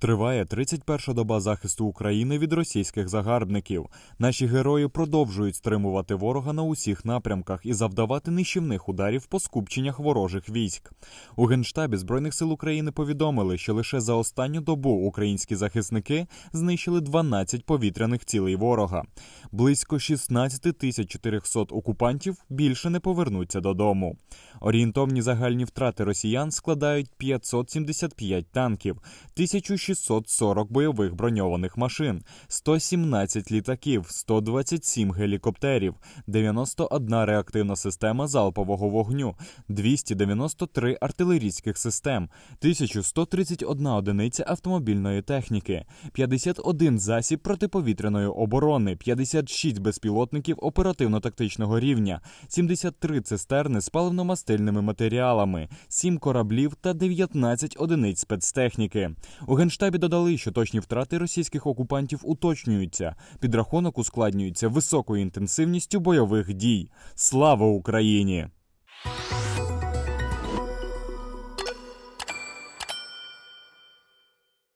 Триває 31-ша доба захисту України від російських загарбників. Наші герої продовжують стримувати ворога на усіх напрямках і завдавати нищівних ударів по скупченнях ворожих військ. У генштабі збройних сил України повідомили, що лише за останню добу українські захисники знищили 12 повітряних цілей ворога. Близько 16 тисяч 400 окупантів більше не повернуться додому. Орієнтовні загальні втрати росіян складають 575 танків, 1600 640 бойових броньованих машин, 117 літаків, 127 гелікоптерів, 91 реактивна система залпового вогню, 293 артилерійських систем, 1131 одиниця автомобільної техніки, 51 засіб протиповітряної оборони, 56 безпілотників оперативно-тактичного рівня, 73 цистерни з паливно-мастильними матеріалами, 7 кораблів та 19 одиниць спецтехніки. У Генштабі штабі додали, що точні втрати російських окупантів уточнюються. Підрахунок ускладнюється високою інтенсивністю бойових дій. Слава Україні!